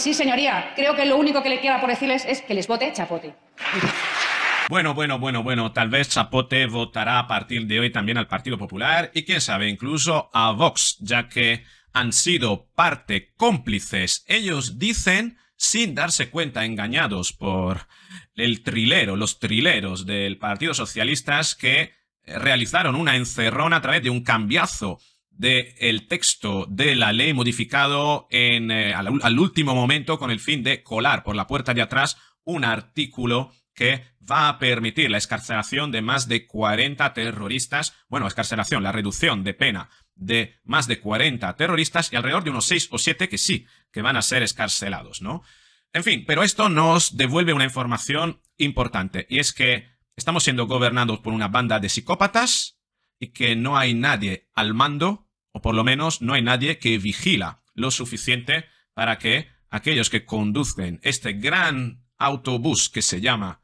Sí, señoría, creo que lo único que le queda por decirles es que les vote chapote. Bueno, bueno, bueno, bueno, tal vez Chapote votará a partir de hoy también al Partido Popular y quién sabe, incluso a Vox, ya que han sido parte cómplices. Ellos dicen, sin darse cuenta, engañados por el trilero, los trileros del Partido Socialista, que realizaron una encerrona a través de un cambiazo del el texto de la ley modificado en, eh, al, último momento con el fin de colar por la puerta de atrás un artículo que va a permitir la escarcelación de más de 40 terroristas, bueno, escarcelación, la reducción de pena de más de 40 terroristas y alrededor de unos 6 o 7 que sí, que van a ser escarcelados, ¿no? En fin, pero esto nos devuelve una información importante y es que estamos siendo gobernados por una banda de psicópatas y que no hay nadie al mando o por lo menos no hay nadie que vigila lo suficiente para que aquellos que conducen este gran autobús que se llama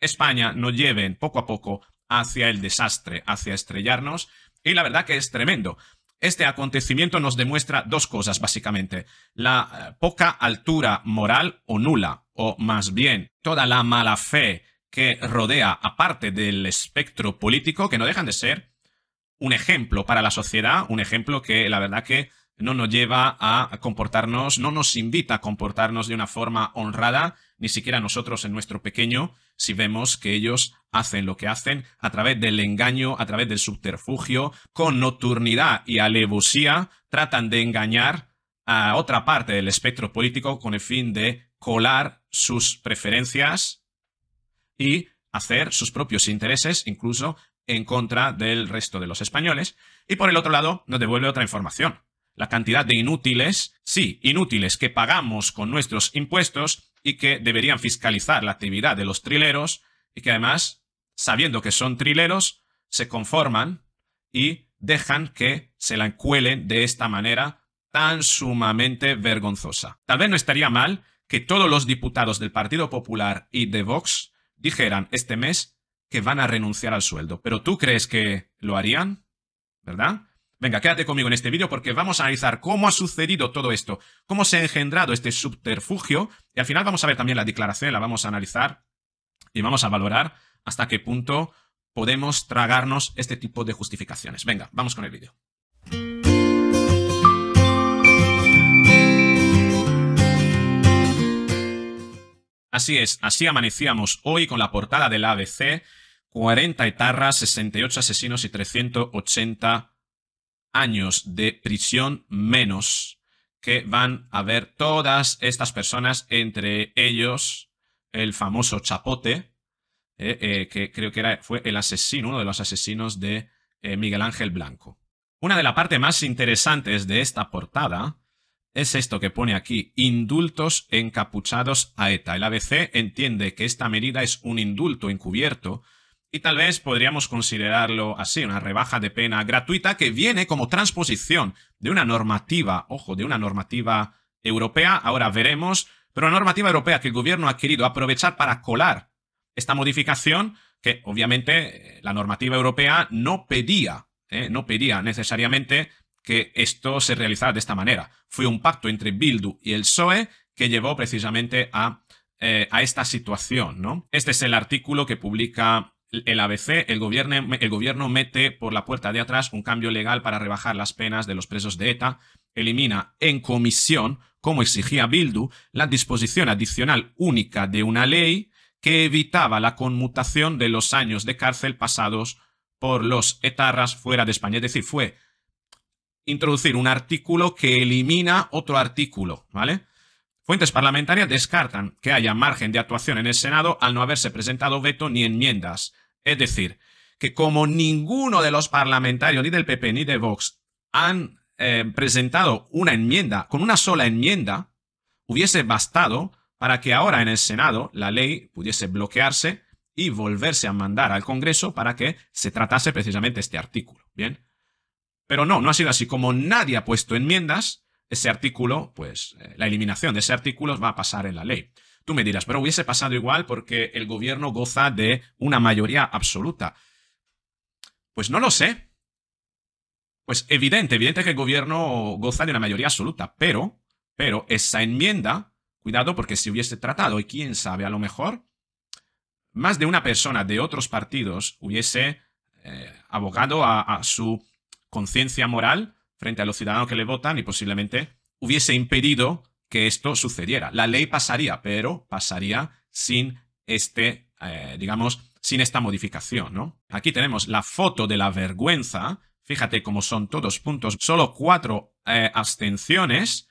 España nos lleven poco a poco hacia el desastre, hacia estrellarnos, y la verdad que es tremendo. Este acontecimiento nos demuestra dos cosas, básicamente. La eh, poca altura moral o nula, o más bien toda la mala fe que rodea aparte del espectro político, que no dejan de ser un ejemplo para la sociedad, un ejemplo que la verdad que no nos lleva a comportarnos, no nos invita a comportarnos de una forma honrada, ni siquiera nosotros en nuestro pequeño, si vemos que ellos hacen lo que hacen a través del engaño, a través del subterfugio, con nocturnidad y alevosía, tratan de engañar a otra parte del espectro político con el fin de colar sus preferencias y hacer sus propios intereses, incluso en contra del resto de los españoles, y por el otro lado nos devuelve otra información. La cantidad de inútiles, sí, inútiles que pagamos con nuestros impuestos y que deberían fiscalizar la actividad de los trileros y que además, sabiendo que son trileros, se conforman y dejan que se la encuelen de esta manera tan sumamente vergonzosa. Tal vez no estaría mal que todos los diputados del Partido Popular y de Vox dijeran este mes que van a renunciar al sueldo. Pero tú crees que lo harían, ¿verdad? Venga, quédate conmigo en este vídeo porque vamos a analizar cómo ha sucedido todo esto, cómo se ha engendrado este subterfugio y al final vamos a ver también la declaración, la vamos a analizar y vamos a valorar hasta qué punto podemos tragarnos este tipo de justificaciones. Venga, vamos con el vídeo. Así es, así amanecíamos hoy con la portada del ABC, 40 etarras, 68 asesinos y 380 años de prisión menos que van a ver todas estas personas, entre ellos el famoso Chapote, eh, eh, que creo que era, fue el asesino, uno de los asesinos de eh, Miguel Ángel Blanco. Una de las partes más interesantes de esta portada es esto que pone aquí, indultos encapuchados a ETA. El ABC entiende que esta medida es un indulto encubierto y tal vez podríamos considerarlo así, una rebaja de pena gratuita que viene como transposición de una normativa, ojo, de una normativa europea, ahora veremos, pero una normativa europea que el gobierno ha querido aprovechar para colar esta modificación que obviamente la normativa europea no pedía, ¿eh? no pedía necesariamente que esto se realizara de esta manera. Fue un pacto entre Bildu y el PSOE que llevó precisamente a, eh, a esta situación, ¿no? Este es el artículo que publica el ABC, el gobierno, el gobierno mete por la puerta de atrás un cambio legal para rebajar las penas de los presos de ETA, elimina en comisión, como exigía Bildu, la disposición adicional única de una ley que evitaba la conmutación de los años de cárcel pasados por los etarras fuera de España. Es decir, fue introducir un artículo que elimina otro artículo, ¿vale? Fuentes parlamentarias descartan que haya margen de actuación en el Senado al no haberse presentado veto ni enmiendas. Es decir, que como ninguno de los parlamentarios, ni del PP ni de Vox, han eh, presentado una enmienda, con una sola enmienda, hubiese bastado para que ahora en el Senado la ley pudiese bloquearse y volverse a mandar al Congreso para que se tratase precisamente este artículo. Bien. Pero no, no ha sido así. Como nadie ha puesto enmiendas, ese artículo, pues eh, la eliminación de ese artículo va a pasar en la ley. Tú me dirás, pero hubiese pasado igual porque el gobierno goza de una mayoría absoluta. Pues no lo sé. Pues evidente, evidente que el gobierno goza de una mayoría absoluta, pero, pero esa enmienda, cuidado porque si hubiese tratado, y quién sabe, a lo mejor, más de una persona de otros partidos hubiese eh, abogado a su conciencia moral frente a los ciudadanos que le votan y posiblemente hubiese impedido que esto sucediera. La ley pasaría, pero pasaría sin este, eh, digamos, sin esta modificación, ¿no? Aquí tenemos la foto de la vergüenza. Fíjate cómo son todos puntos. Solo cuatro eh, abstenciones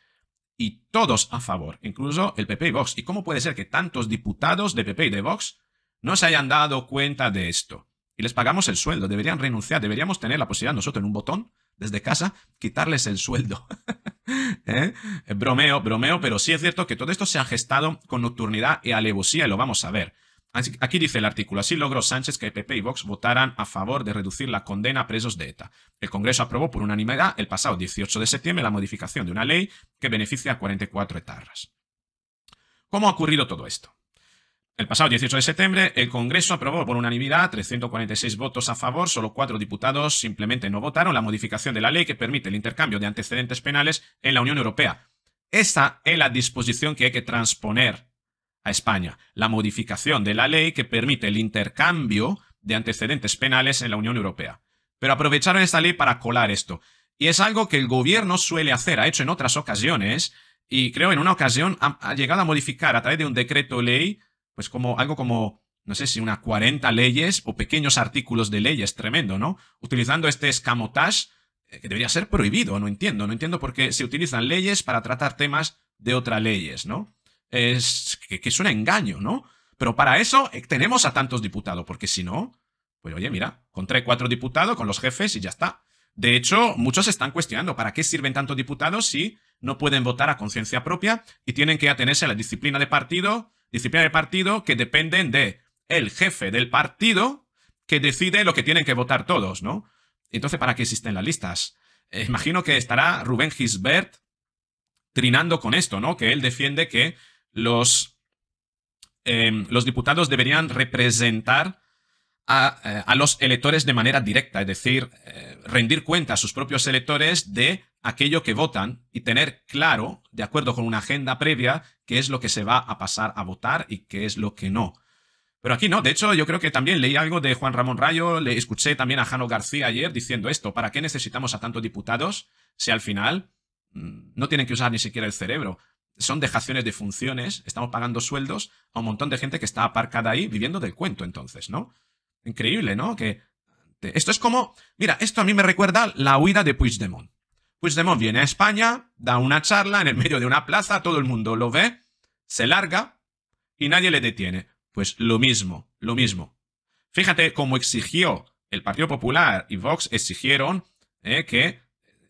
y todos a favor, incluso el PP y Vox. ¿Y cómo puede ser que tantos diputados de PP y de Vox no se hayan dado cuenta de esto? y les pagamos el sueldo. Deberían renunciar, deberíamos tener la posibilidad nosotros en un botón desde casa, quitarles el sueldo. ¿Eh? Eh, bromeo, bromeo, pero sí es cierto que todo esto se ha gestado con nocturnidad y alevosía y lo vamos a ver. Aquí dice el artículo, así logró Sánchez que PP y Vox votaran a favor de reducir la condena a presos de ETA. El Congreso aprobó por unanimidad el pasado 18 de septiembre la modificación de una ley que beneficia a 44 etarras. ¿Cómo ha ocurrido todo esto? El pasado 18 de septiembre, el Congreso aprobó por unanimidad 346 votos a favor, solo cuatro diputados simplemente no votaron la modificación de la ley que permite el intercambio de antecedentes penales en la Unión Europea. Esta es la disposición que hay que transponer a España, la modificación de la ley que permite el intercambio de antecedentes penales en la Unión Europea. Pero aprovecharon esta ley para colar esto. Y es algo que el gobierno suele hacer, ha hecho en otras ocasiones, y creo en una ocasión ha, ha llegado a modificar a través de un decreto ley pues como algo como, no sé si unas 40 leyes o pequeños artículos de leyes, tremendo, ¿no? Utilizando este escamotage eh, que debería ser prohibido, no entiendo, no entiendo por qué se utilizan leyes para tratar temas de otras leyes, ¿no? Es que, es un engaño, ¿no? Pero para eso eh, tenemos a tantos diputados, porque si no, pues oye, mira, con tres, cuatro diputados, con los jefes y ya está. De hecho, muchos están cuestionando para qué sirven tantos diputados si no pueden votar a conciencia propia y tienen que atenerse a la disciplina de partido disciplina de partido que dependen de el jefe del partido que decide lo que tienen que votar todos, ¿no? Entonces, ¿para qué existen las listas? Eh, imagino que estará Rubén Gisbert trinando con esto, ¿no? Que él defiende que los, em, los diputados deberían representar a, eh, a, los electores de manera directa, es decir, eh, rendir cuenta a sus propios electores de aquello que votan y tener claro, de acuerdo con una agenda previa, qué es lo que se va a pasar a votar y qué es lo que no. Pero aquí no, de hecho yo creo que también leí algo de Juan Ramón Rayo, le escuché también a Jano García ayer diciendo esto, ¿para qué necesitamos a tantos diputados si al final mm, no tienen que usar ni siquiera el cerebro? Son dejaciones de funciones, estamos pagando sueldos a un montón de gente que está aparcada ahí viviendo del cuento entonces, ¿no? Increíble, ¿no? Que esto es como, mira, esto a mí me recuerda la huida de Puigdemont. Puigdemont viene a España, da una charla en el medio de una plaza, todo el mundo lo ve, se larga y nadie le detiene. Pues lo mismo, lo mismo. Fíjate cómo exigió el Partido Popular y Vox exigieron eh, que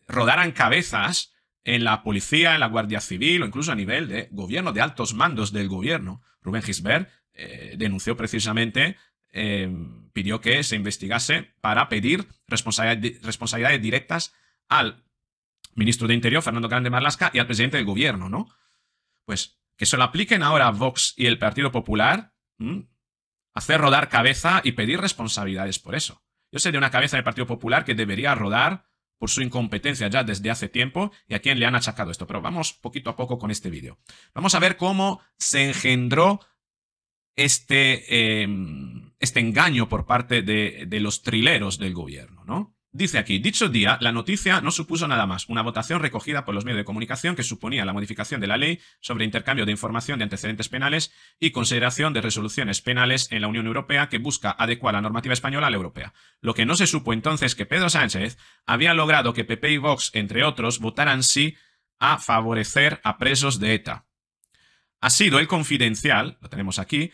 rodaran cabezas en la policía, en la Guardia Civil o incluso a nivel de gobierno, de altos mandos del gobierno. Rubén Gisbert eh, denunció precisamente, eh, pidió que se investigase para pedir responsabilidades, responsabilidades directas al ministro de Interior, Fernando Grande Marlasca, y al presidente del gobierno, ¿no? Pues que se lo apliquen ahora a Vox y el Partido Popular, hacer rodar cabeza y pedir responsabilidades por eso. Yo sé de una cabeza del Partido Popular que debería rodar por su incompetencia ya desde hace tiempo y a quién le han achacado esto, pero vamos poquito a poco con este vídeo. Vamos a ver cómo se engendró este, eh, este engaño por parte de los trileros del gobierno, ¿no? Dice aquí, dicho día, la noticia no supuso nada más, una votación recogida por los medios de comunicación que suponía la modificación de la ley sobre intercambio de información de antecedentes penales y consideración de resoluciones penales en la Unión Europea que busca adecuar la normativa española a la europea. Lo que no se supo entonces que Pedro Sánchez había logrado que PP y Vox, entre otros, votaran sí a favorecer a presos de ETA. Ha sido el confidencial, lo tenemos aquí,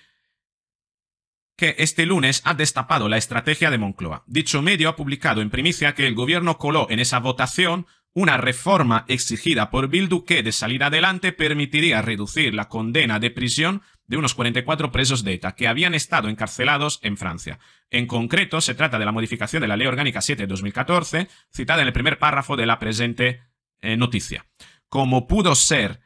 que este lunes ha destapado la estrategia de Moncloa. Dicho medio ha publicado en primicia que el gobierno coló en esa votación una reforma exigida por Bildu que, de salir adelante, permitiría reducir la condena de prisión de unos 44 presos de ETA que habían estado encarcelados en Francia. En concreto, se trata de la modificación de la Ley Orgánica 7 de 2014, citada en el primer párrafo de la presente eh, noticia. Como pudo ser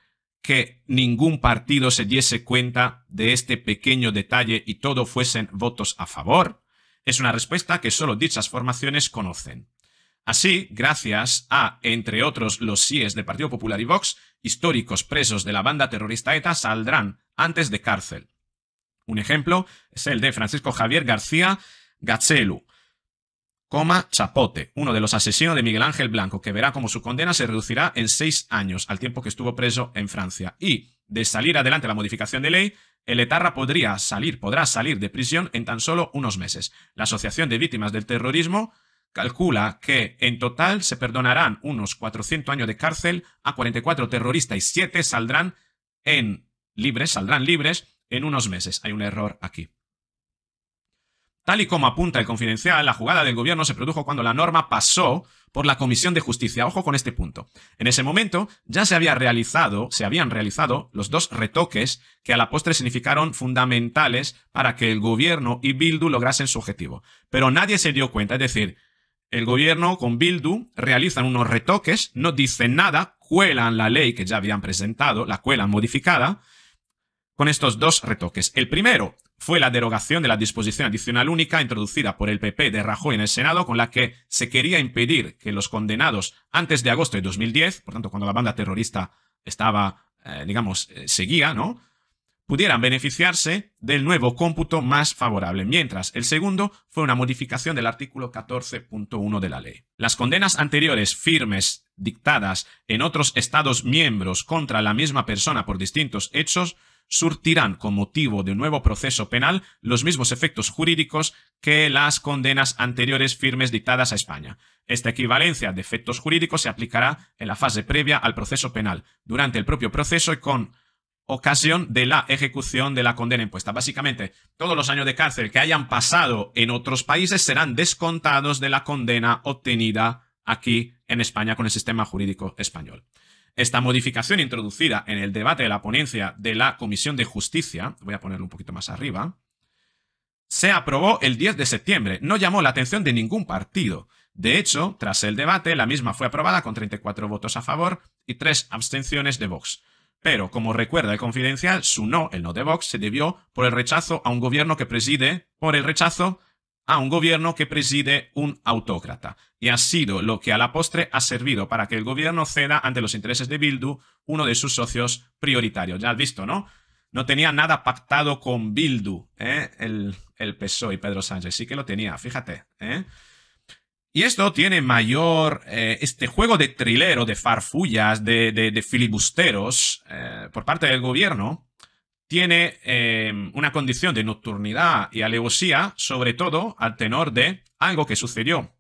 que ningún partido se diese cuenta de este pequeño detalle y todo fuesen votos a favor? Es una respuesta que solo dichas formaciones conocen. Así, gracias a, entre otros, los síes del Partido Popular y Vox, históricos presos de la banda terrorista ETA saldrán antes de cárcel. Un ejemplo es el de Francisco Javier García gachelu coma Chapote, uno de los asesinos de Miguel Ángel Blanco, que verá cómo su condena se reducirá en seis años, al tiempo que estuvo preso en Francia. Y, de salir adelante la modificación de ley, el etarra podría salir, podrá salir de prisión en tan solo unos meses. La Asociación de Víctimas del Terrorismo calcula que en total se perdonarán unos 400 años de cárcel a 44 terroristas y 7 saldrán en libres, saldrán libres en unos meses. Hay un error aquí. Tal y como apunta el confidencial, la jugada del gobierno se produjo cuando la norma pasó por la Comisión de Justicia. Ojo con este punto. En ese momento ya se había realizado, se habían realizado los dos retoques que a la postre significaron fundamentales para que el gobierno y Bildu lograsen su objetivo. Pero nadie se dio cuenta, es decir, el gobierno con Bildu realizan unos retoques, no dicen nada, cuelan la ley que ya habían presentado, la cuelan modificada, con estos dos retoques. El primero, fue la derogación de la disposición adicional única introducida por el PP de Rajoy en el Senado con la que se quería impedir que los condenados antes de agosto de 2010, por tanto cuando la banda terrorista estaba, eh, digamos, eh, seguía, ¿no? pudieran beneficiarse del nuevo cómputo más favorable, mientras el segundo fue una modificación del artículo 14.1 de la ley. Las condenas anteriores firmes dictadas en otros Estados miembros contra la misma persona por distintos hechos surtirán con motivo de un nuevo proceso penal los mismos efectos jurídicos que las condenas anteriores firmes dictadas a España. Esta equivalencia de efectos jurídicos se aplicará en la fase previa al proceso penal, durante el propio proceso y con ocasión de la ejecución de la condena impuesta. Básicamente, todos los años de cárcel que hayan pasado en otros países serán descontados de la condena obtenida aquí en España con el sistema jurídico español. Esta modificación introducida en el debate de la ponencia de la Comisión de Justicia, voy a ponerlo un poquito más arriba, se aprobó el 10 de septiembre. No llamó la atención de ningún partido. De hecho, tras el debate, la misma fue aprobada con 34 votos a favor y 3 abstenciones de Vox. Pero, como recuerda el confidencial, su no, el no de Vox, se debió por el rechazo a un gobierno que preside, por el rechazo a un gobierno que preside un autócrata. Y ha sido lo que a la postre ha servido para que el gobierno ceda ante los intereses de Bildu, uno de sus socios prioritarios. Ya has visto, ¿no? No tenía nada pactado con Bildu, ¿eh? el, PSOE y Pedro Sánchez. Sí que lo tenía, fíjate. ¿eh? Y esto tiene mayor, eh, este juego de trilero, de farfullas, de, filibusteros por parte del gobierno, tiene eh, una condición de nocturnidad y alevosía, sobre todo al tenor de algo que sucedió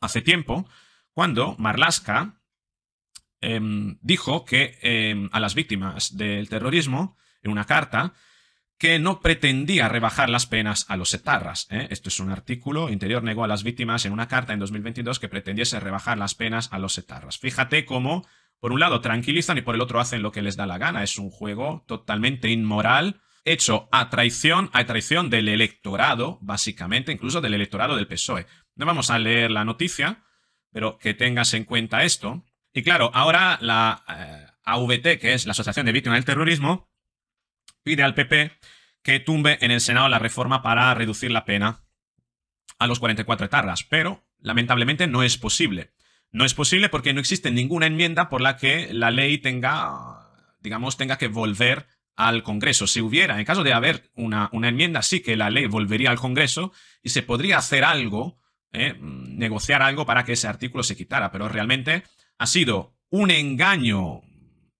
hace tiempo, cuando Marlaska em, dijo que em, a las víctimas del terrorismo, en una carta, que no pretendía rebajar las penas a los etarras. ¿eh? Esto es un artículo. Interior negó a las víctimas en una carta en 2022 que pretendiese rebajar las penas a los etarras. Fíjate cómo por un lado tranquilizan y por el otro hacen lo que les da la gana. Es un juego totalmente inmoral, hecho a traición, a traición del electorado, básicamente, incluso del electorado del PSOE. No vamos a leer la noticia, pero que tengas en cuenta esto. Y claro, ahora la eh, AVT, que es la Asociación de Víctimas del Terrorismo, pide al PP que tumbe en el Senado la reforma para reducir la pena a los 44 etarras, pero lamentablemente no es posible. No es posible porque no existe ninguna enmienda por la que la ley tenga, digamos, tenga que volver al Congreso. Si hubiera, en caso de haber una, una enmienda, sí que la ley volvería al Congreso y se podría hacer algo, eh, negociar algo para que ese artículo se quitara, pero realmente ha sido un engaño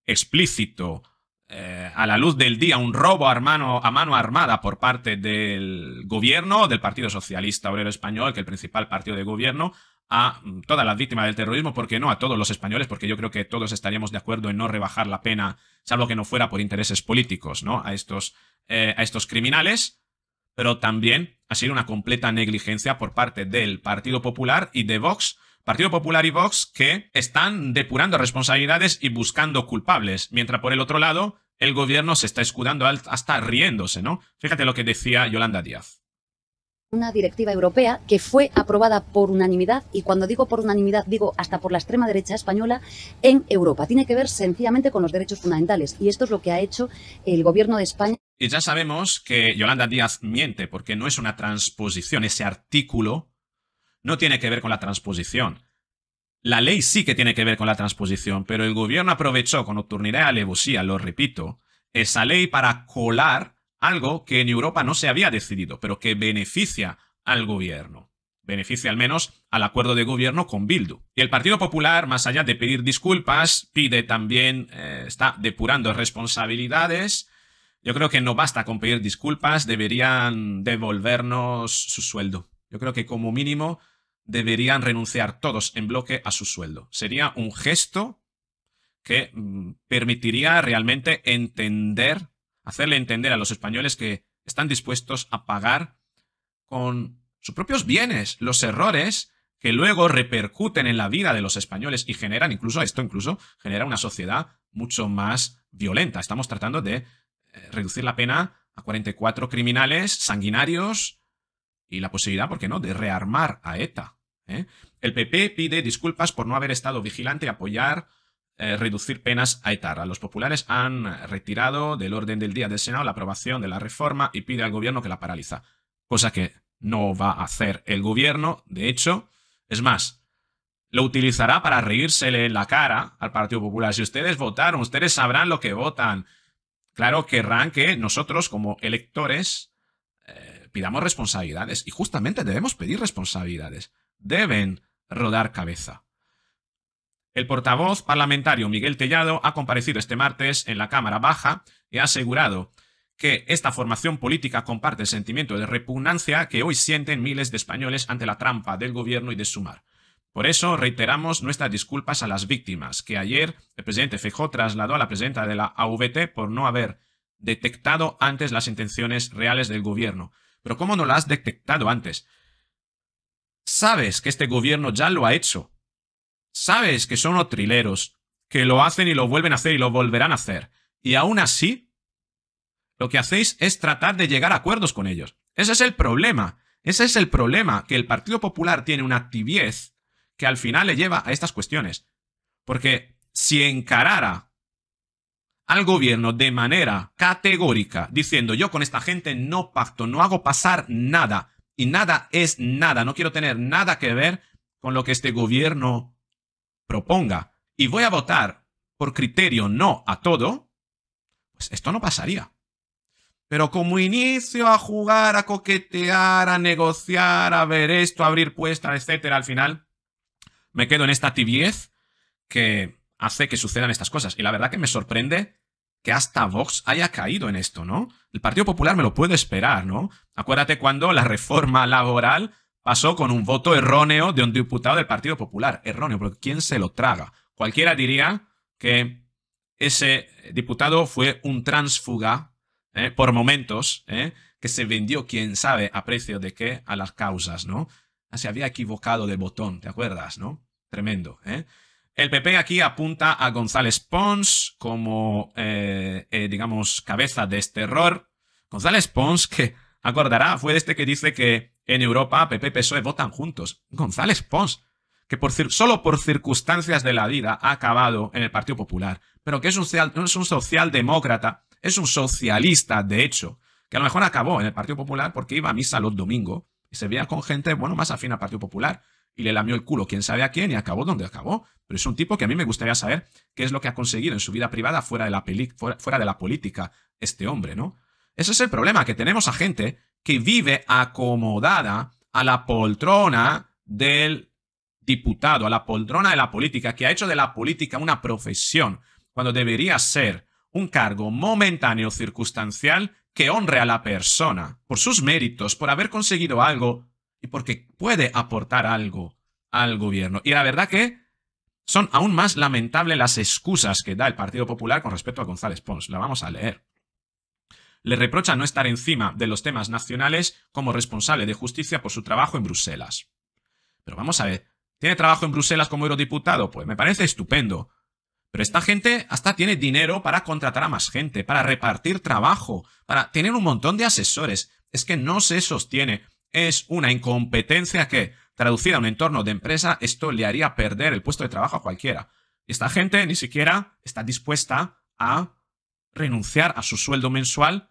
explícito eh, a la luz del día, un robo a mano armada por parte del gobierno, del Partido Socialista Obrero Español, que es el principal partido de gobierno, a mm, todas las víctimas del terrorismo, porque no a todos los españoles, porque yo creo que todos estaríamos de acuerdo en no rebajar la pena, salvo que no fuera por intereses políticos, ¿no? A estos, eh, a estos criminales, pero también ha sido una completa negligencia por parte del Partido Popular y de Vox, Partido Popular y Vox que están depurando responsabilidades y buscando culpables, mientras por el otro lado el gobierno se está escudando hasta riéndose, ¿no? Fíjate lo que decía Yolanda Díaz una directiva europea que fue aprobada por unanimidad, y cuando digo por unanimidad digo hasta por la extrema derecha española, en Europa. Tiene que ver sencillamente con los derechos fundamentales y esto es lo que ha hecho el gobierno de España. Y ya sabemos que Yolanda Díaz miente porque no es una transposición, ese artículo no tiene que ver con la transposición. La ley sí que tiene que ver con la transposición, pero el gobierno aprovechó con nocturnidad y alevosía, lo repito, esa ley para colar algo que en Europa no se había decidido, pero que beneficia al gobierno. Beneficia al menos al acuerdo de gobierno con Bildu. Y el Partido Popular, más allá de pedir disculpas, pide también, eh, está depurando responsabilidades. Yo creo que no basta con pedir disculpas, deberían devolvernos su sueldo. Yo creo que como mínimo deberían renunciar todos en bloque a su sueldo. Sería un gesto que mm, permitiría realmente entender hacerle entender a los españoles que están dispuestos a pagar con sus propios bienes los errores que luego repercuten en la vida de los españoles y generan incluso, esto incluso, genera una sociedad mucho más violenta. Estamos tratando de eh, reducir la pena a 44 criminales sanguinarios y la posibilidad, ¿por qué no?, de rearmar a ETA. ¿eh? El PP pide disculpas por no haber estado vigilante y apoyar eh, reducir penas a etarra. Los populares han retirado del orden del día del Senado la aprobación de la reforma y pide al gobierno que la paraliza, cosa que no va a hacer el gobierno, de hecho. Es más, lo utilizará para reírsele en la cara al Partido Popular. Si ustedes votaron, ustedes sabrán lo que votan. Claro, querrán que nosotros como electores eh, pidamos responsabilidades y justamente debemos pedir responsabilidades. Deben rodar cabeza. El portavoz parlamentario Miguel Tellado ha comparecido este martes en la Cámara Baja y ha asegurado que esta formación política comparte el sentimiento de repugnancia que hoy sienten miles de españoles ante la trampa del gobierno y de Sumar. Por eso reiteramos nuestras disculpas a las víctimas, que ayer el presidente Fejó trasladó a la presidenta de la AVT por no haber detectado antes las intenciones reales del gobierno. Pero ¿cómo no las has detectado antes? Sabes que este gobierno ya lo ha hecho. Sabes que son otrileros, que lo hacen y lo vuelven a hacer y lo volverán a hacer. Y aún así, lo que hacéis es tratar de llegar a acuerdos con ellos. Ese es el problema. Ese es el problema, que el Partido Popular tiene una tibiez que al final le lleva a estas cuestiones. Porque si encarara al gobierno de manera categórica, diciendo yo con esta gente no pacto, no hago pasar nada, y nada es nada, no quiero tener nada que ver con lo que este gobierno proponga y voy a votar por criterio no a todo, pues esto no pasaría. Pero como inicio a jugar, a coquetear, a negociar, a ver esto, a abrir puestas, etcétera, al final me quedo en esta tibiez que hace que sucedan estas cosas. Y la verdad que me sorprende que hasta Vox haya caído en esto, ¿no? El Partido Popular me lo puede esperar, ¿no? Acuérdate cuando la reforma laboral pasó con un voto erróneo de un diputado del Partido Popular. Erróneo, porque ¿quién se lo traga? Cualquiera diría que ese diputado fue un transfuga ¿eh? por momentos, ¿eh? que se vendió, quién sabe, a precio de qué, a las causas, ¿no? Ah, se había equivocado de botón, ¿te acuerdas, no? Tremendo, ¿eh? El PP aquí apunta a González Pons como, digamos, cabeza de este error. González Pons que Acordará, fue este que dice que en Europa PP PSOE votan juntos. González Pons, que por, solo por circunstancias de la vida ha acabado en el Partido Popular, pero que es un, es un socialdemócrata, es un socialista, de hecho, que a lo mejor acabó en el Partido Popular porque iba a misa los domingos y se veía con gente, bueno, más afín al Partido Popular y le lamió el culo quién sabe a quién y acabó donde acabó. Pero es un tipo que a mí me gustaría saber qué es lo que ha conseguido en su vida privada fuera de la política este hombre, ¿no? Ese es el problema, que tenemos a gente que vive acomodada a la poltrona del diputado, a la poltrona de la política, que ha hecho de la política una profesión, cuando debería ser un cargo momentáneo, circunstancial, que honre a la persona por sus méritos, por haber conseguido algo y porque puede aportar algo al gobierno. Y la verdad que son aún más lamentables las excusas que da el Partido Popular con respecto a González Pons. La vamos a leer le reprocha no estar encima de los temas nacionales como responsable de justicia por su trabajo en Bruselas. Pero vamos a ver, ¿tiene trabajo en Bruselas como eurodiputado? Pues me parece estupendo. Pero esta gente hasta tiene dinero para contratar a más gente, para repartir trabajo, para tener un montón de asesores. Es que no se sostiene. Es una incompetencia que, traducida a un entorno de empresa, esto le haría perder el puesto de trabajo a cualquiera. Esta gente ni siquiera está dispuesta a renunciar a su sueldo mensual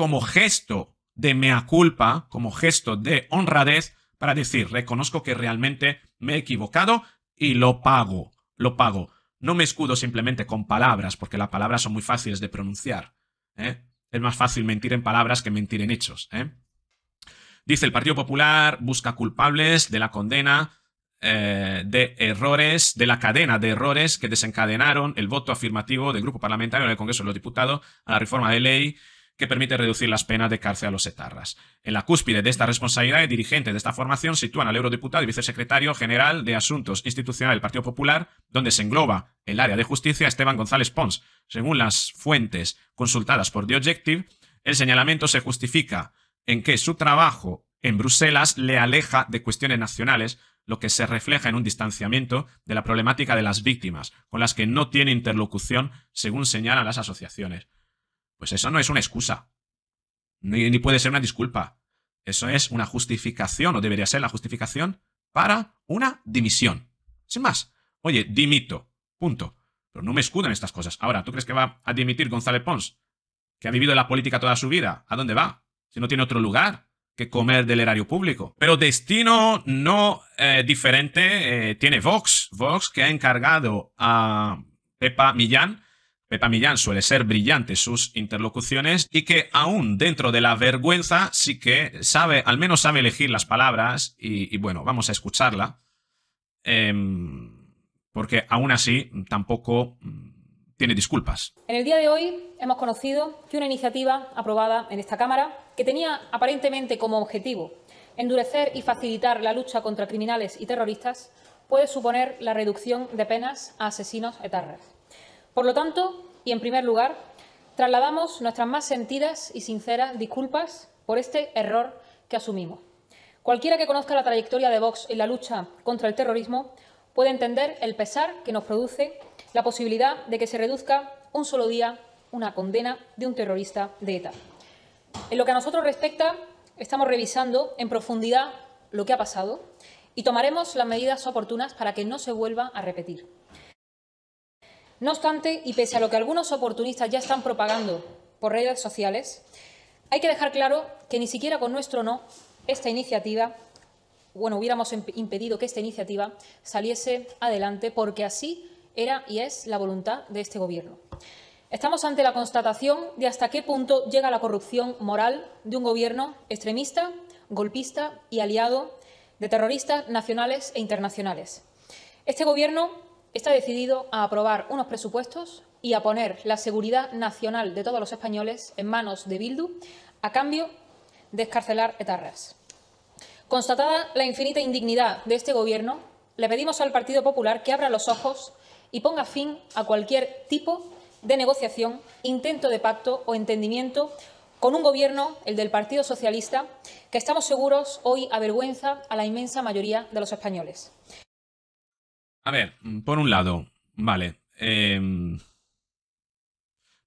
como gesto de mea culpa, como gesto de honradez, para decir, reconozco que realmente me he equivocado y lo pago, lo pago. No me escudo simplemente con palabras, porque las palabras son muy fáciles de pronunciar. ¿eh? Es más fácil mentir en palabras que mentir en hechos. ¿eh? Dice el Partido Popular, busca culpables de la condena eh, de errores, de la cadena de errores que desencadenaron el voto afirmativo del Grupo Parlamentario del Congreso de los Diputados a la reforma de ley que permite reducir las penas de cárcel a los etarras. En la cúspide de esta responsabilidad, el dirigente de esta formación sitúan al eurodiputado y vicesecretario general de Asuntos Institucionales del Partido Popular, donde se engloba el área de justicia Esteban González Pons. Según las fuentes consultadas por The Objective, el señalamiento se justifica en que su trabajo en Bruselas le aleja de cuestiones nacionales, lo que se refleja en un distanciamiento de la problemática de las víctimas, con las que no tiene interlocución, según señalan las asociaciones. Pues eso no es una excusa. Ni, puede ser una disculpa. Eso es una justificación, o debería ser la justificación, para una dimisión. Sin más. Oye, dimito. Punto. Pero no me escuden estas cosas. Ahora, ¿tú crees que va a dimitir González Pons? Que ha vivido la política toda su vida. ¿A dónde va? Si no tiene otro lugar que comer del erario público. Pero destino no eh, diferente eh, tiene Vox. Vox que ha encargado a Pepa Millán Pepa Millán suele ser brillante sus interlocuciones y que aún dentro de la vergüenza sí que sabe, al menos sabe elegir las palabras y, bueno, vamos a escucharla. Em, porque aún así tampoco mm, tiene disculpas. En el día de hoy hemos conocido que una iniciativa aprobada en esta Cámara, que tenía aparentemente como objetivo endurecer y facilitar la lucha contra criminales y terroristas, puede suponer la reducción de penas a asesinos etarras. Por lo tanto, y en primer lugar, trasladamos nuestras más sentidas y sinceras disculpas por este error que asumimos. Cualquiera que conozca la trayectoria de Vox en la lucha contra el terrorismo puede entender el pesar que nos produce la posibilidad de que se reduzca un solo día una condena de un terrorista de ETA. En lo que a nosotros respecta, estamos revisando en profundidad lo que ha pasado y tomaremos las medidas oportunas para que no se vuelva a repetir. No obstante, y pese a lo que algunos oportunistas ya están propagando por redes sociales, hay que dejar claro que ni siquiera con nuestro no, esta iniciativa, bueno, hubiéramos impedido que esta iniciativa saliese adelante, porque así era y es la voluntad de este Gobierno. Estamos ante la constatación de hasta qué punto llega la corrupción moral de un Gobierno extremista, golpista y aliado de terroristas nacionales e internacionales. Este Gobierno está decidido a aprobar unos presupuestos y a poner la seguridad nacional de todos los españoles en manos de Bildu a cambio de escarcelar etarras. Constatada la infinita indignidad de este Gobierno, le pedimos al Partido Popular que abra los ojos y ponga fin a cualquier tipo de negociación, intento de pacto o entendimiento con un Gobierno, el del Partido Socialista, que estamos seguros hoy avergüenza a la inmensa mayoría de los españoles. A ver, mm, por un lado, vale. Em,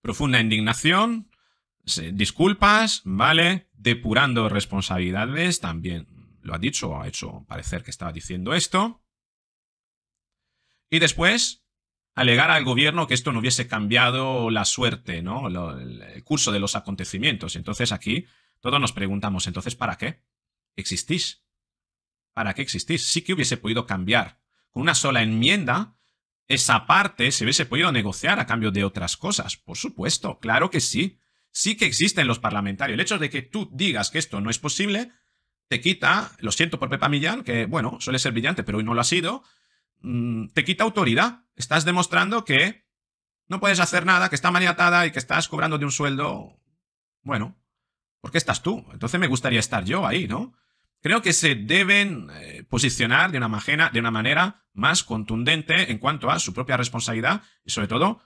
profunda indignación, disculpas, ¿vale? Depurando responsabilidades, también lo ha dicho, o ha hecho parecer que estaba diciendo esto. Y después, alegar al gobierno que esto no hubiese cambiado la suerte, ¿no? el curso de los acontecimientos. Entonces aquí todos nos preguntamos, entonces, ¿para qué existís? ¿Para qué existís? Sí que hubiese podido cambiar con una sola enmienda, esa parte se hubiese podido negociar a cambio de otras cosas. Por supuesto, claro que sí. Sí que existen los parlamentarios. El hecho de que tú digas que esto no es posible, te quita, lo siento por Pepa Millán, que bueno, suele ser brillante, pero hoy no lo ha sido, mm, te quita autoridad. Estás demostrando que no puedes hacer nada, que está maniatada y que estás cobrando de un sueldo. Bueno, ¿por qué estás tú? Entonces me gustaría estar yo ahí, ¿no? Creo que se deben eh, posicionar de una, de una manera más contundente en cuanto a su propia responsabilidad y sobre todo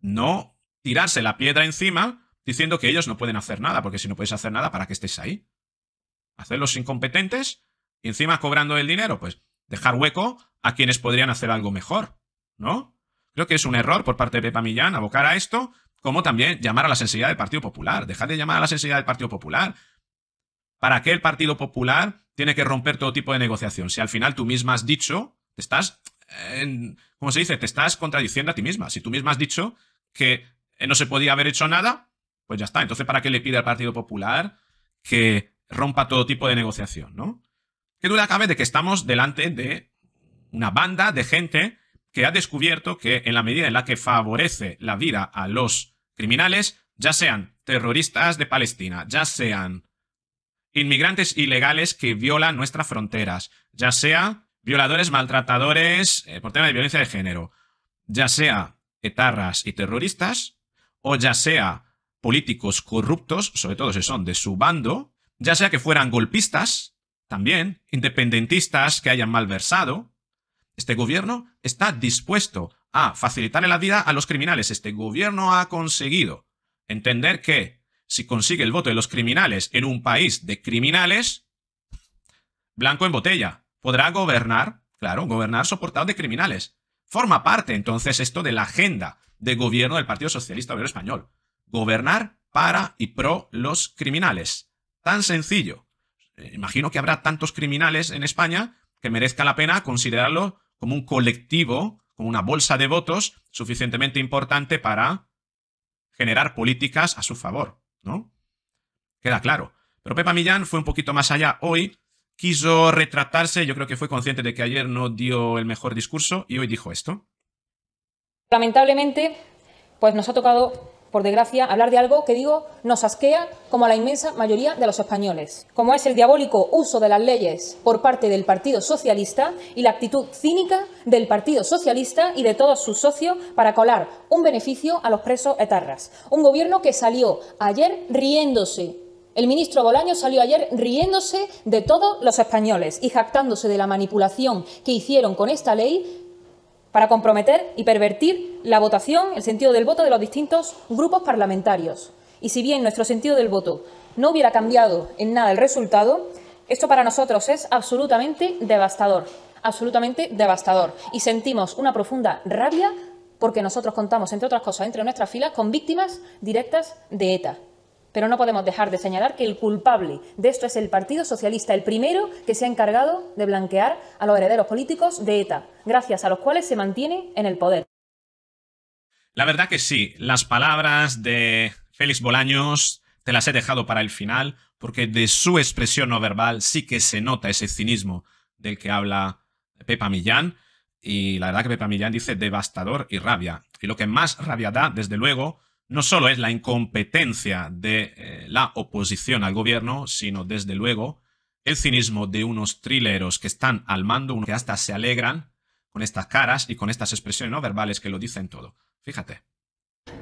no tirarse la piedra encima diciendo que ellos no pueden hacer nada, porque si no puedes hacer nada, ¿para qué estés ahí? Hacerlos incompetentes y encima cobrando el dinero, pues dejar hueco a quienes podrían hacer algo mejor, ¿no? Creo que es un error por parte de Pepa Millán abocar a esto, como también llamar a la sensibilidad del Partido Popular. Dejar de llamar a la sensibilidad del Partido Popular para qué el Partido Popular tiene que romper todo tipo de negociación. Si al final tú misma has dicho, te estás, en, ¿cómo se dice? Te estás contradiciendo a ti misma. Si tú misma has dicho que eh, no se podía haber hecho nada, pues ya está. Entonces, ¿para qué le pide al Partido Popular que rompa todo tipo de negociación, no? ¿Qué duda cabe de que estamos delante de una banda de gente que ha descubierto que en la medida en la que favorece la vida a los criminales, ya sean terroristas de Palestina, ya sean inmigrantes ilegales que violan nuestras fronteras, ya sea violadores, maltratadores eh, por tema de violencia de género, ya sea etarras y terroristas, o ya sea políticos corruptos, sobre todo si son de su bando, ya sea que fueran golpistas, también independentistas que hayan malversado, este gobierno está dispuesto a facilitarle la vida a los criminales. Este gobierno ha conseguido entender que si consigue el voto de los criminales en un país de criminales, blanco en botella. Podrá gobernar, claro, gobernar soportado de criminales. Forma parte entonces esto de la agenda de gobierno del Partido Socialista Obrero Español. Gobernar para y pro los criminales. Tan sencillo. Eh, imagino que habrá tantos criminales en España que merezca la pena considerarlo como un colectivo, como una bolsa de votos suficientemente importante para generar políticas a su favor. ¿no? Queda claro. Pero Pepa Millán fue un poquito más allá hoy, quiso retratarse, yo creo que fue consciente de que ayer no dio el mejor discurso y hoy dijo esto. Lamentablemente, pues nos ha tocado por desgracia, hablar de algo que digo nos asquea como a la inmensa mayoría de los españoles, como es el diabólico uso de las leyes por parte del Partido Socialista y la actitud cínica del Partido Socialista y de todos sus socios para colar un beneficio a los presos etarras. Un gobierno que salió ayer riéndose el ministro Bolaño salió ayer riéndose de todos los españoles y jactándose de la manipulación que hicieron con esta ley para comprometer y pervertir la votación, el sentido del voto de los distintos grupos parlamentarios. Y si bien nuestro sentido del voto no hubiera cambiado en nada el resultado, esto para nosotros es absolutamente devastador, absolutamente devastador. Y sentimos una profunda rabia porque nosotros contamos, entre otras cosas, entre nuestras filas, con víctimas directas de ETA. Pero no podemos dejar de señalar que el culpable de esto es el Partido Socialista, el primero que se ha encargado de blanquear a los herederos políticos de ETA, gracias a los cuales se mantiene en el poder. La verdad que sí, las palabras de Félix Bolaños te las he dejado para el final, porque de su expresión no verbal sí que se nota ese cinismo del que habla Pepa Millán. Y la verdad que Pepa Millán dice devastador y rabia. Y lo que más rabia da, desde luego, no solo es la incompetencia de eh, la oposición al gobierno, sino desde luego el cinismo de unos trileros que están al mando, que hasta se alegran con estas caras y con estas expresiones no verbales que lo dicen todo. Fíjate.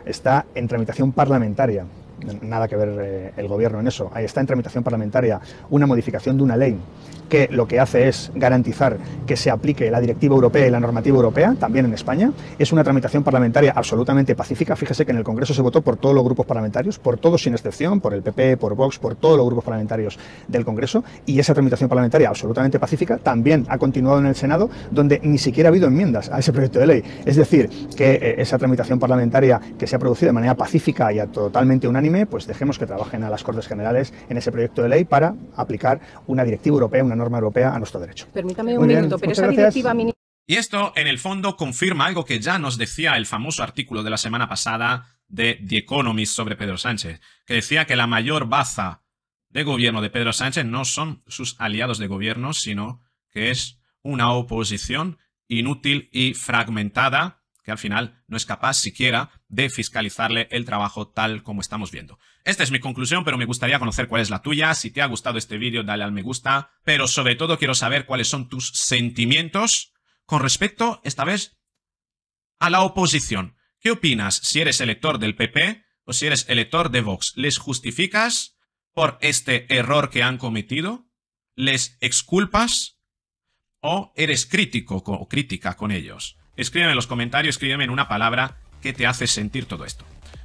Está en tramitación parlamentaria nada que ver eh, el gobierno en eso. Ahí está en tramitación parlamentaria una modificación de una ley que lo que hace es garantizar que se aplique la directiva europea y la normativa europea, también en España. Es una tramitación parlamentaria absolutamente pacífica. Fíjese que en el Congreso se votó por todos los grupos parlamentarios, por todos sin excepción, por el PP, por Vox, por todos los grupos parlamentarios del Congreso. Y esa tramitación parlamentaria absolutamente pacífica también ha continuado en el Senado, donde ni siquiera ha habido enmiendas a ese proyecto de ley. Es decir, que eh, esa tramitación parlamentaria que se ha producido de manera pacífica y totalmente unánime, pues dejemos que trabajen a las Cortes Generales en ese proyecto de ley para aplicar una directiva europea, una norma europea a nuestro derecho. Permítame un minuto, pero esa directiva Y esto, en el fondo, confirma algo que ya nos decía el famoso artículo de la semana pasada de The Economist sobre Pedro Sánchez, que decía que la mayor baza de gobierno de Pedro Sánchez no son sus aliados de gobierno, sino que es una oposición inútil y fragmentada que al final no es capaz siquiera de fiscalizarle el trabajo tal como estamos viendo. Esta es mi conclusión, pero me gustaría conocer cuál es la tuya. Si te ha gustado este vídeo, dale al me gusta, pero sobre todo quiero saber cuáles son tus sentimientos con respecto, esta vez, a la oposición. ¿Qué opinas si eres elector del PP o si eres elector de Vox? ¿Les justificas por este error que han cometido? ¿Les exculpas? ¿O eres crítico o crítica con ellos? Escríbeme en los comentarios, escríbeme en una palabra que te hace sentir todo esto.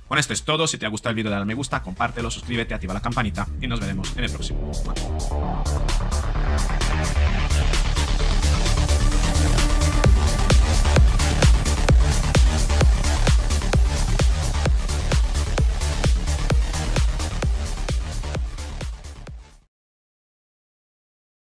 Bueno, esto es todo. Si te ha gustado el vídeo, dale me gusta, compártelo, suscríbete, activa la campanita y nos veremos en el próximo.